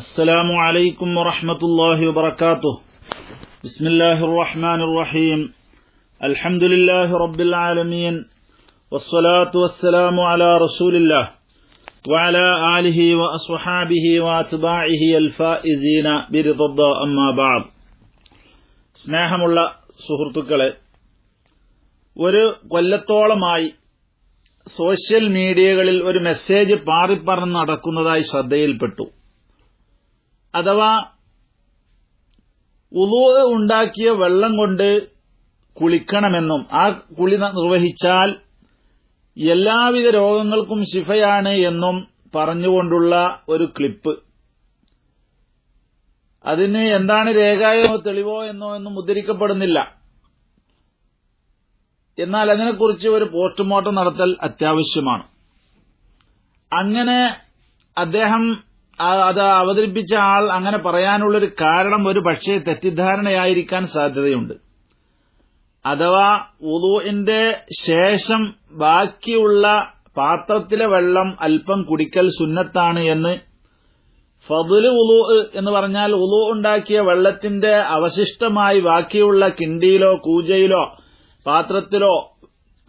السلام عليكم ورحمة الله وبركاته بسم الله الرحمن الرحيم الحمد لله رب العالمين والصلاة والسلام على رسول الله وعلى آله وأصحابه وأتباعه الفائزين برضا الله أما بعد സ്നേഹമുള്ള സുഹൃത്തുക്കളെ ഒരു കൊല്ലത്തോളമായി സോഷ്യൽ മീഡിയകളിൽ ഒരു മെസ്സേജ് പാറിപ്പറന്ന് നടക്കുന്നതായി ശ്രദ്ധയിൽപ്പെട്ടു അഥവാ ഉളു ഉണ്ടാക്കിയ വെള്ളം കൊണ്ട് കുളിക്കണമെന്നും ആ കുളി നിർവഹിച്ചാൽ എല്ലാവിധ രോഗങ്ങൾക്കും ശിഫയാണ് എന്നും പറഞ്ഞുകൊണ്ടുള്ള ഒരു ക്ലിപ്പ് അതിന് എന്താണ് രേഖയോ തെളിവോ എന്നോ എന്നും മുദ്രിക്കപ്പെടുന്നില്ല എന്നാൽ അതിനെക്കുറിച്ച് ഒരു പോസ്റ്റ്മോർട്ടം നടത്തൽ അത്യാവശ്യമാണ് അങ്ങനെ അദ്ദേഹം അത് അവതരിപ്പിച്ച ആൾ അങ്ങനെ പറയാനുള്ളൊരു കാരണം ഒരു പക്ഷേ തെറ്റിദ്ധാരണയായിരിക്കാൻ സാധ്യതയുണ്ട് അഥവാ ഉദുവിന്റെ ശേഷം ബാക്കിയുള്ള പാത്രത്തിലെ വെള്ളം അല്പം കുടിക്കൽ സുന്നത്താണ് എന്ന് ഫതുല് ഉലു എന്ന് പറഞ്ഞാൽ ഉലു ഉണ്ടാക്കിയ വെള്ളത്തിന്റെ അവശിഷ്ടമായി ബാക്കിയുള്ള കിണ്ടിയിലോ കൂജയിലോ പാത്രത്തിലോ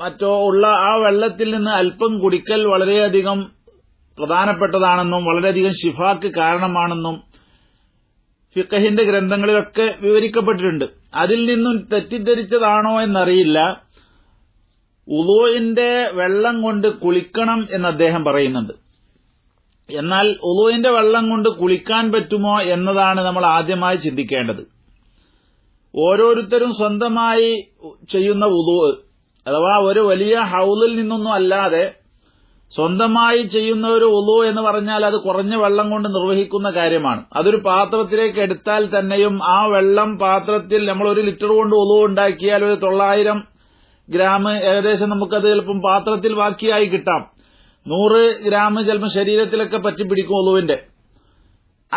മറ്റോ ഉള്ള ആ വെള്ളത്തിൽ നിന്ന് അല്പം കുടിക്കൽ വളരെയധികം പ്രധാനപ്പെട്ടതാണെന്നും വളരെയധികം ശിഫാക്ക് കാരണമാണെന്നും ഫിഖഹിന്റെ ഗ്രന്ഥങ്ങളിലൊക്കെ വിവരിക്കപ്പെട്ടിട്ടുണ്ട് അതിൽ നിന്നും തെറ്റിദ്ധരിച്ചതാണോ എന്നറിയില്ല ഉലുവിന്റെ വെള്ളം കൊണ്ട് കുളിക്കണം എന്ന് അദ്ദേഹം പറയുന്നുണ്ട് എന്നാൽ ഉലുവിന്റെ വെള്ളം കൊണ്ട് കുളിക്കാൻ പറ്റുമോ എന്നതാണ് നമ്മൾ ആദ്യമായി ചിന്തിക്കേണ്ടത് ഓരോരുത്തരും സ്വന്തമായി ചെയ്യുന്ന ഉലുവ് അഥവാ ഒരു വലിയ ഹൌലിൽ നിന്നൊന്നും അല്ലാതെ സ്വന്തമായി ചെയ്യുന്ന ഒരു ഉളു എന്ന് പറഞ്ഞാൽ അത് കുറഞ്ഞ വെള്ളം കൊണ്ട് നിർവഹിക്കുന്ന കാര്യമാണ് അതൊരു പാത്രത്തിലേക്ക് എടുത്താൽ തന്നെയും ആ വെള്ളം പാത്രത്തിൽ നമ്മൾ ഒരു ലിറ്റർ കൊണ്ട് ഉളു ഉണ്ടാക്കിയാൽ ഒരു തൊള്ളായിരം ഗ്രാം ഏകദേശം നമുക്കത് ചിലപ്പം പാത്രത്തിൽ ബാക്കിയായി കിട്ടാം നൂറ് ഗ്രാം ചിലപ്പോൾ ശരീരത്തിലൊക്കെ പറ്റിപ്പിടിക്കും ഉളുവിന്റെ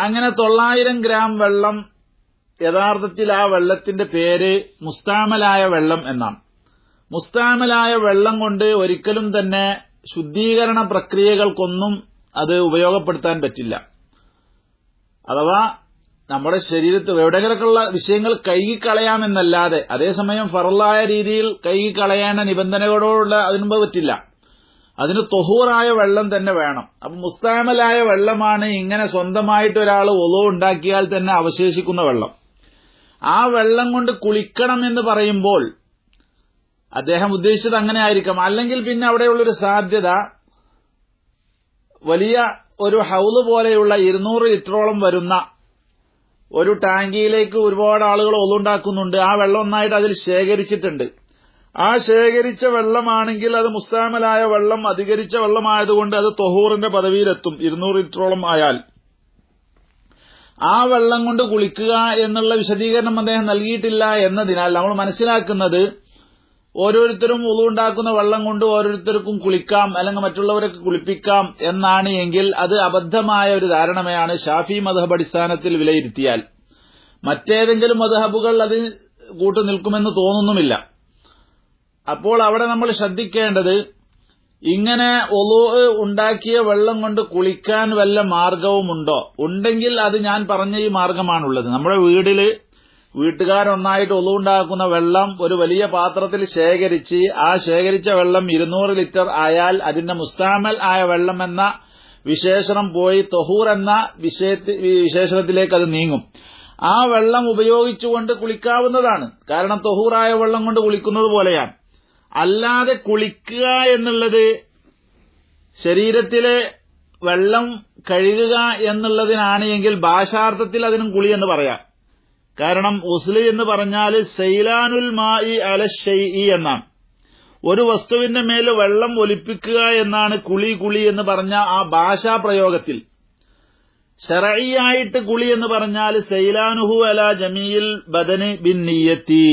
അങ്ങനെ തൊള്ളായിരം ഗ്രാം വെള്ളം യഥാർത്ഥത്തിൽ ആ വെള്ളത്തിന്റെ പേര് മുസ്താമലായ വെള്ളം എന്നാണ് മുസ്താമലായ വെള്ളം കൊണ്ട് ഒരിക്കലും തന്നെ ശുദ്ധീകരണ പ്രക്രിയകൾക്കൊന്നും അത് ഉപയോഗപ്പെടുത്താൻ പറ്റില്ല അഥവാ നമ്മുടെ ശരീരത്തിൽ എവിടെങ്കിലൊക്കെയുള്ള വിഷയങ്ങൾ കഴുകിക്കളയാമെന്നല്ലാതെ അതേസമയം ഫറലായ രീതിയിൽ കഴുകിക്കളയേണ്ട നിബന്ധനകളോടുള്ള അതിനുമ്പ് പറ്റില്ല അതിന് തൊഹൂറായ വെള്ളം തന്നെ വേണം അപ്പൊ മുസ്താമലായ വെള്ളമാണ് ഇങ്ങനെ സ്വന്തമായിട്ട് ഒരാൾ ഒലോ ഉണ്ടാക്കിയാൽ തന്നെ അവശേഷിക്കുന്ന വെള്ളം ആ വെള്ളം കൊണ്ട് കുളിക്കണം എന്ന് പറയുമ്പോൾ അദ്ദേഹം ഉദ്ദേശിച്ചത് അങ്ങനെ ആയിരിക്കാം അല്ലെങ്കിൽ പിന്നെ അവിടെയുള്ളൊരു സാധ്യത വലിയ ഒരു ഹൗള് പോലെയുള്ള ഇരുന്നൂറ് ലിറ്ററോളം വരുന്ന ഒരു ടാങ്കിയിലേക്ക് ഒരുപാട് ആളുകൾ ഒതുണ്ടാക്കുന്നുണ്ട് ആ വെള്ളം ഒന്നായിട്ട് അതിൽ ശേഖരിച്ചിട്ടുണ്ട് ആ ശേഖരിച്ച വെള്ളമാണെങ്കിൽ അത് മുസ്താമലായ വെള്ളം അധികരിച്ച വെള്ളമായതുകൊണ്ട് അത് തൊഹൂറിന്റെ പദവിയിലെത്തും ഇരുന്നൂറ് ലിറ്ററോളം ആയാൽ ആ വെള്ളം കൊണ്ട് കുളിക്കുക എന്നുള്ള വിശദീകരണം അദ്ദേഹം നൽകിയിട്ടില്ല എന്നതിനാൽ നമ്മൾ മനസ്സിലാക്കുന്നത് ഓരോരുത്തരും ഉണ്ടാക്കുന്ന വെള്ളം കൊണ്ട് ഓരോരുത്തർക്കും കുളിക്കാം അല്ലെങ്കിൽ മറ്റുള്ളവരൊക്കെ കുളിപ്പിക്കാം എന്നാണ് എങ്കിൽ അത് അബദ്ധമായ ഒരു ധാരണമയാണ് ഷാഫി മധബ് അടിസ്ഥാനത്തിൽ വിലയിരുത്തിയാൽ മറ്റേതെങ്കിലും മദ്ഹബുകൾ അത് കൂട്ടു നിൽക്കുമെന്ന് തോന്നുന്നുമില്ല അപ്പോൾ അവിടെ നമ്മൾ ശ്രദ്ധിക്കേണ്ടത് ഇങ്ങനെ ഒലു ഉണ്ടാക്കിയ വെള്ളം കൊണ്ട് കുളിക്കാൻ വല്ല മാർഗവുമുണ്ടോ ഉണ്ടെങ്കിൽ അത് ഞാൻ പറഞ്ഞ ഈ മാർഗമാണുള്ളത് നമ്മുടെ വീടില് വീട്ടുകാരൊന്നായിട്ട് ഒലുണ്ടാക്കുന്ന വെള്ളം ഒരു വലിയ പാത്രത്തിൽ ശേഖരിച്ച് ആ ശേഖരിച്ച വെള്ളം ഇരുന്നൂറ് ലിറ്റർ ആയാൽ അതിന്റെ മുസ്താമൽ ആയ വെള്ളം എന്ന വിശേഷണം പോയി തൊഹൂർ എന്ന വിശേഷണത്തിലേക്ക് അത് നീങ്ങും ആ വെള്ളം ഉപയോഗിച്ചുകൊണ്ട് കുളിക്കാവുന്നതാണ് കാരണം തൊഹൂറായ വെള്ളം കൊണ്ട് കുളിക്കുന്നത് പോലെയാണ് അല്ലാതെ കുളിക്കുക എന്നുള്ളത് ശരീരത്തിലെ വെള്ളം കഴുകുക എന്നുള്ളതിനാണ് എങ്കിൽ ഭാഷാർത്ഥത്തിൽ അതിനും കുളി എന്ന് പറയാം കാരണം ഉസ്ലി എന്ന് പറഞ്ഞാൽ സൈലാനുൽ മായി അല എന്നാണ് ഒരു വസ്തുവിന്റെ മേൽ വെള്ളം ഒലിപ്പിക്കുക എന്നാണ് കുളി കുളി എന്ന് പറഞ്ഞ ആ ഭാഷാ പ്രയോഗത്തിൽ ഷറയിയായിട്ട് കുളി എന്ന് പറഞ്ഞാൽ സൈലാനുഹു അല ജമീൽ ബദന് ബിൻ നീയത്തി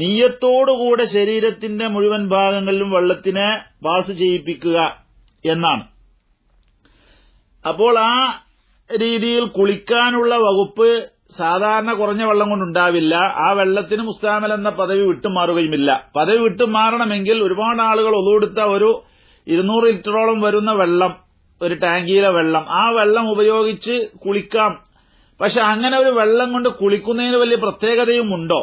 നീയത്തോടുകൂടെ ശരീരത്തിന്റെ മുഴുവൻ ഭാഗങ്ങളിലും വെള്ളത്തിനെ പാസ് ചെയ്യിപ്പിക്കുക എന്നാണ് അപ്പോൾ ആ രീതിയിൽ കുളിക്കാനുള്ള വകുപ്പ് സാധാരണ കുറഞ്ഞ വെള്ളം കൊണ്ടുണ്ടാവില്ല ആ വെള്ളത്തിന് മുസ്താമൽ എന്ന പദവി വിട്ടുമാറുകയുമില്ല പദവി വിട്ടുമാറണമെങ്കിൽ ഒരുപാട് ആളുകൾ ഒതുകൊടുത്ത ഒരു ഇരുന്നൂറ് ലിറ്ററോളം വരുന്ന വെള്ളം ഒരു ടാങ്കിയിലെ വെള്ളം ആ വെള്ളം ഉപയോഗിച്ച് കുളിക്കാം പക്ഷെ അങ്ങനെ ഒരു വെള്ളം കൊണ്ട് കുളിക്കുന്നതിന് വലിയ പ്രത്യേകതയും ഉണ്ടോ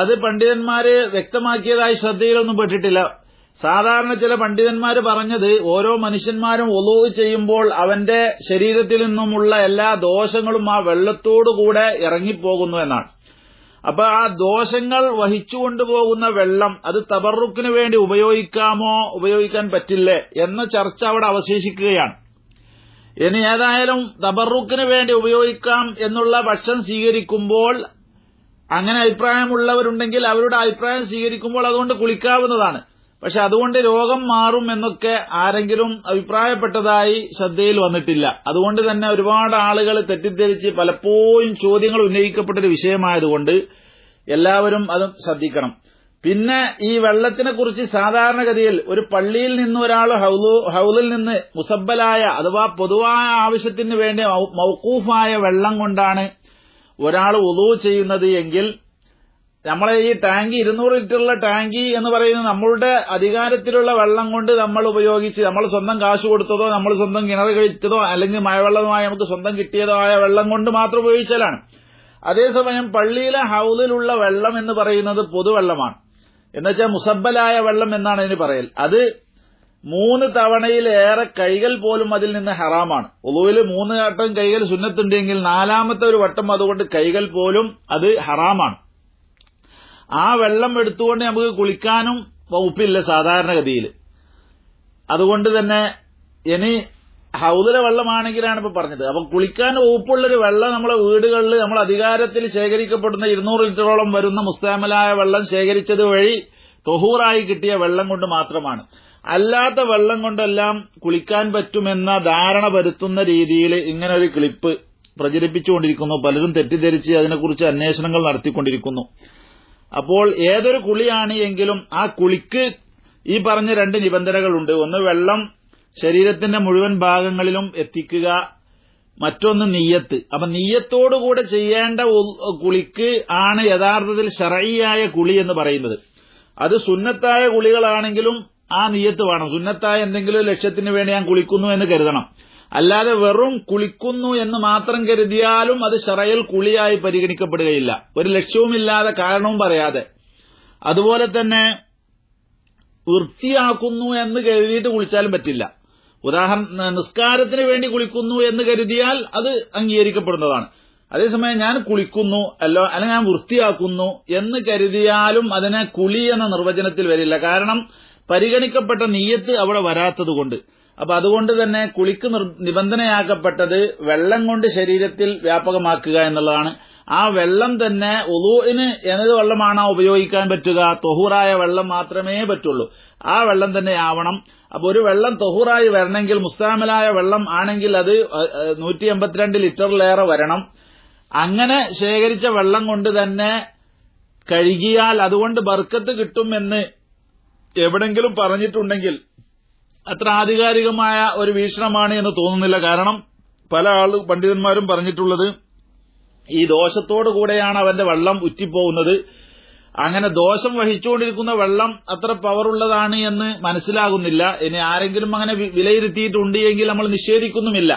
അത് പണ്ഡിതന്മാര് വ്യക്തമാക്കിയതായി ശ്രദ്ധയിലൊന്നും പെട്ടിട്ടില്ല സാധാരണ ചില പണ്ഡിതന്മാർ പറഞ്ഞത് ഓരോ മനുഷ്യന്മാരും ഒലു ചെയ്യുമ്പോൾ അവന്റെ ശരീരത്തിൽ നിന്നുമുള്ള എല്ലാ ദോഷങ്ങളും ആ വെള്ളത്തോടുകൂടെ ഇറങ്ങിപ്പോകുന്നു എന്നാണ് അപ്പൊ ആ ദോഷങ്ങൾ വഹിച്ചുകൊണ്ടുപോകുന്ന പോകുന്ന വെള്ളം അത് തബറുക്കിന് വേണ്ടി ഉപയോഗിക്കാമോ ഉപയോഗിക്കാൻ പറ്റില്ലേ എന്ന ചർച്ച അവിടെ അവശേഷിക്കുകയാണ് ഇനി ഏതായാലും തബറുക്കിന് വേണ്ടി ഉപയോഗിക്കാം എന്നുള്ള പക്ഷം സ്വീകരിക്കുമ്പോൾ അങ്ങനെ അഭിപ്രായമുള്ളവരുണ്ടെങ്കിൽ അവരുടെ അഭിപ്രായം സ്വീകരിക്കുമ്പോൾ അതുകൊണ്ട് കുളിക്കാവുന്നതാണ് പക്ഷെ അതുകൊണ്ട് രോഗം മാറും എന്നൊക്കെ ആരെങ്കിലും അഭിപ്രായപ്പെട്ടതായി ശ്രദ്ധയിൽ വന്നിട്ടില്ല അതുകൊണ്ട് തന്നെ ഒരുപാട് ആളുകൾ തെറ്റിദ്ധരിച്ച് പലപ്പോഴും ചോദ്യങ്ങൾ ഉന്നയിക്കപ്പെട്ട ഒരു വിഷയമായതുകൊണ്ട് എല്ലാവരും അത് ശ്രദ്ധിക്കണം പിന്നെ ഈ വെള്ളത്തിനെ കുറിച്ച് സാധാരണഗതിയിൽ ഒരു പള്ളിയിൽ നിന്ന് ഒരാൾ ഹൌലിൽ നിന്ന് മുസബലായ അഥവാ പൊതുവായ ആവശ്യത്തിന് വേണ്ടി മൌക്കൂഫായ വെള്ളം കൊണ്ടാണ് ഒരാൾ ഉതവ് ചെയ്യുന്നത് എങ്കിൽ നമ്മളെ ഈ ടാങ്കി ഇരുന്നൂറ് ലിറ്ററുള്ള ടാങ്കി എന്ന് പറയുന്നത് നമ്മളുടെ അധികാരത്തിലുള്ള വെള്ളം കൊണ്ട് നമ്മൾ ഉപയോഗിച്ച് നമ്മൾ സ്വന്തം കാശ് കൊടുത്തതോ നമ്മൾ സ്വന്തം കിണർ കഴിച്ചതോ അല്ലെങ്കിൽ മഴവെള്ളമായി നമുക്ക് സ്വന്തം കിട്ടിയതോ ആയ വെള്ളം കൊണ്ട് മാത്രം ഉപയോഗിച്ചാലാണ് അതേസമയം പള്ളിയിലെ ഹൗലിലുള്ള വെള്ളം എന്ന് പറയുന്നത് പൊതുവെള്ളമാണ് എന്നുവെച്ചാൽ മുസബലായ വെള്ളം എന്നാണ് ഇതിന് പറയൽ അത് മൂന്ന് തവണയിലേറെ കൈകൾ പോലും അതിൽ നിന്ന് ഹറാമാണ് ഒതുവിൽ മൂന്ന് വട്ടം കൈകൾ സുന്നത്തുണ്ടെങ്കിൽ നാലാമത്തെ ഒരു വട്ടം അതുകൊണ്ട് കൈകൾ പോലും അത് ഹറാമാണ് ആ വെള്ളം എടുത്തുകൊണ്ട് നമുക്ക് കുളിക്കാനും വകുപ്പില്ല സാധാരണഗതിയിൽ അതുകൊണ്ട് തന്നെ ഇനി ഹൗദര വെള്ളമാണെങ്കിലാണ് ഇപ്പൊ പറഞ്ഞത് അപ്പൊ കുളിക്കാൻ വകുപ്പുള്ളൊരു വെള്ളം നമ്മളെ വീടുകളിൽ നമ്മൾ അധികാരത്തിൽ ശേഖരിക്കപ്പെടുന്ന ഇരുന്നൂറ് ലിറ്ററോളം വരുന്ന മുസ്താമലായ വെള്ളം ശേഖരിച്ചത് വഴി തൊഹൂറായി കിട്ടിയ വെള്ളം കൊണ്ട് മാത്രമാണ് അല്ലാത്ത വെള്ളം കൊണ്ടെല്ലാം കുളിക്കാൻ പറ്റുമെന്ന ധാരണ വരുത്തുന്ന രീതിയിൽ ഇങ്ങനെ ഒരു ക്ലിപ്പ് പ്രചരിപ്പിച്ചുകൊണ്ടിരിക്കുന്നു പലരും തെറ്റിദ്ധരിച്ച് അതിനെക്കുറിച്ച് അന്വേഷണങ്ങൾ നടത്തിക്കൊണ്ടിരിക്കുന്നു അപ്പോൾ ഏതൊരു കുളിയാണ് എങ്കിലും ആ കുളിക്ക് ഈ പറഞ്ഞ രണ്ട് നിബന്ധനകളുണ്ട് ഒന്ന് വെള്ളം ശരീരത്തിന്റെ മുഴുവൻ ഭാഗങ്ങളിലും എത്തിക്കുക മറ്റൊന്ന് നീയത്ത് അപ്പൊ നീയത്തോടുകൂടെ ചെയ്യേണ്ട കുളിക്ക് ആണ് യഥാർത്ഥത്തിൽ ഷറയിയായ കുളി എന്ന് പറയുന്നത് അത് സുന്നത്തായ കുളികളാണെങ്കിലും ആ നീയത്ത് വേണം സുന്നത്തായ എന്തെങ്കിലും ലക്ഷ്യത്തിന് വേണ്ടി ഞാൻ കുളിക്കുന്നു എന്ന് കരുതണം അല്ലാതെ വെറും കുളിക്കുന്നു എന്ന് മാത്രം കരുതിയാലും അത് ഷറയിൽ കുളിയായി പരിഗണിക്കപ്പെടുകയില്ല ഒരു ലക്ഷ്യവുമില്ലാതെ കാരണവും പറയാതെ അതുപോലെ തന്നെ വൃത്തിയാക്കുന്നു എന്ന് കരുതിയിട്ട് കുളിച്ചാലും പറ്റില്ല ഉദാഹരണം നിസ്കാരത്തിന് വേണ്ടി കുളിക്കുന്നു എന്ന് കരുതിയാൽ അത് അംഗീകരിക്കപ്പെടുന്നതാണ് അതേസമയം ഞാൻ കുളിക്കുന്നു അല്ലോ അല്ലെങ്കിൽ ഞാൻ വൃത്തിയാക്കുന്നു എന്ന് കരുതിയാലും അതിനെ കുളി എന്ന നിർവചനത്തിൽ വരില്ല കാരണം പരിഗണിക്കപ്പെട്ട നീയത്ത് അവിടെ വരാത്തതുകൊണ്ട് അപ്പൊ അതുകൊണ്ട് തന്നെ കുളിക്ക് നിബന്ധനയാക്കപ്പെട്ടത് വെള്ളം കൊണ്ട് ശരീരത്തിൽ വ്യാപകമാക്കുക എന്നുള്ളതാണ് ആ വെള്ളം തന്നെ ഒലൂന് ഏത് വെള്ളമാണോ ഉപയോഗിക്കാൻ പറ്റുക തൊഹൂറായ വെള്ളം മാത്രമേ പറ്റുള്ളൂ ആ വെള്ളം തന്നെ ആവണം അപ്പൊ ഒരു വെള്ളം തൊഹൂറായി വരണമെങ്കിൽ മുസ്താമിലായ വെള്ളം ആണെങ്കിൽ അത് നൂറ്റി എൺപത്തിരണ്ട് ലിറ്ററിലേറെ വരണം അങ്ങനെ ശേഖരിച്ച വെള്ളം കൊണ്ട് തന്നെ കഴുകിയാൽ അതുകൊണ്ട് ബർക്കത്ത് കിട്ടുമെന്ന് എവിടെങ്കിലും പറഞ്ഞിട്ടുണ്ടെങ്കിൽ അത്ര ആധികാരികമായ ഒരു വീക്ഷണമാണ് എന്ന് തോന്നുന്നില്ല കാരണം പല ആള് പണ്ഡിതന്മാരും പറഞ്ഞിട്ടുള്ളത് ഈ കൂടെയാണ് അവന്റെ വെള്ളം ഉറ്റിപ്പോകുന്നത് അങ്ങനെ ദോഷം വഹിച്ചുകൊണ്ടിരിക്കുന്ന വെള്ളം അത്ര പവറുള്ളതാണ് എന്ന് മനസ്സിലാകുന്നില്ല ഇനി ആരെങ്കിലും അങ്ങനെ വിലയിരുത്തിയിട്ടുണ്ട് എങ്കിൽ നമ്മൾ നിഷേധിക്കുന്നുമില്ല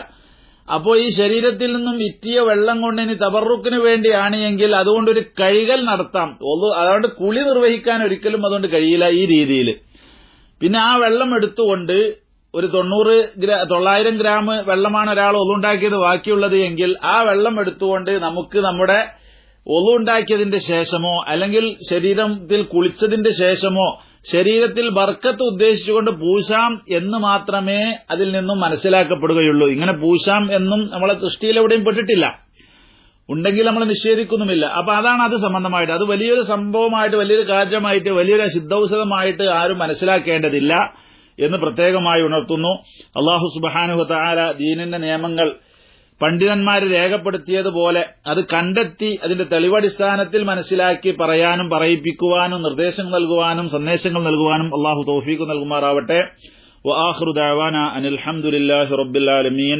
അപ്പോൾ ഈ ശരീരത്തിൽ നിന്നും ഇറ്റിയ വെള്ളം കൊണ്ട് ഇനി തബറുക്കിന് വേണ്ടിയാണ് എങ്കിൽ അതുകൊണ്ടൊരു കഴികൽ നടത്താം അതുകൊണ്ട് കുളി നിർവഹിക്കാൻ ഒരിക്കലും അതുകൊണ്ട് കഴിയില്ല ഈ രീതിയിൽ പിന്നെ ആ വെള്ളം എടുത്തുകൊണ്ട് ഒരു തൊണ്ണൂറ് തൊള്ളായിരം ഗ്രാം വെള്ളമാണ് ഒരാൾ ഒതുണ്ടാക്കിയത് ബാക്കിയുള്ളത് എങ്കിൽ ആ വെള്ളം എടുത്തുകൊണ്ട് നമുക്ക് നമ്മുടെ ഒതുണ്ടാക്കിയതിന്റെ ശേഷമോ അല്ലെങ്കിൽ ശരീരത്തിൽ കുളിച്ചതിന്റെ ശേഷമോ ശരീരത്തിൽ ബർക്കത്ത് ഉദ്ദേശിച്ചുകൊണ്ട് പൂശാം എന്ന് മാത്രമേ അതിൽ നിന്നും മനസ്സിലാക്കപ്പെടുകയുള്ളൂ ഇങ്ങനെ പൂശാം എന്നും നമ്മളെ ദൃഷ്ടിയിൽ എവിടെയും പെട്ടിട്ടില്ല ഉണ്ടെങ്കിൽ നമ്മൾ നിഷേധിക്കുന്നുമില്ല അപ്പൊ അതാണ് അത് സംബന്ധമായിട്ട് അത് വലിയൊരു സംഭവമായിട്ട് വലിയൊരു കാര്യമായിട്ട് വലിയൊരു സിദ്ധൌഷധമായിട്ട് ആരും മനസ്സിലാക്കേണ്ടതില്ല എന്ന് പ്രത്യേകമായി ഉണർത്തുന്നു അള്ളാഹു സുബാനുഹത്താര ദീനിന്റെ നിയമങ്ങൾ പണ്ഡിതന്മാർ രേഖപ്പെടുത്തിയതുപോലെ അത് കണ്ടെത്തി അതിന്റെ തെളിവടിസ്ഥാനത്തിൽ മനസ്സിലാക്കി പറയാനും പറയിപ്പിക്കുവാനും നിർദ്ദേശങ്ങൾ നൽകുവാനും സന്ദേശങ്ങൾ നൽകുവാനും അള്ളാഹു തൗഫീഖ് നൽകുമാറാവട്ടെ വാഹൃദാന അനിൽഹമുല്ലാഹി റബ്ബുലാലമീൻ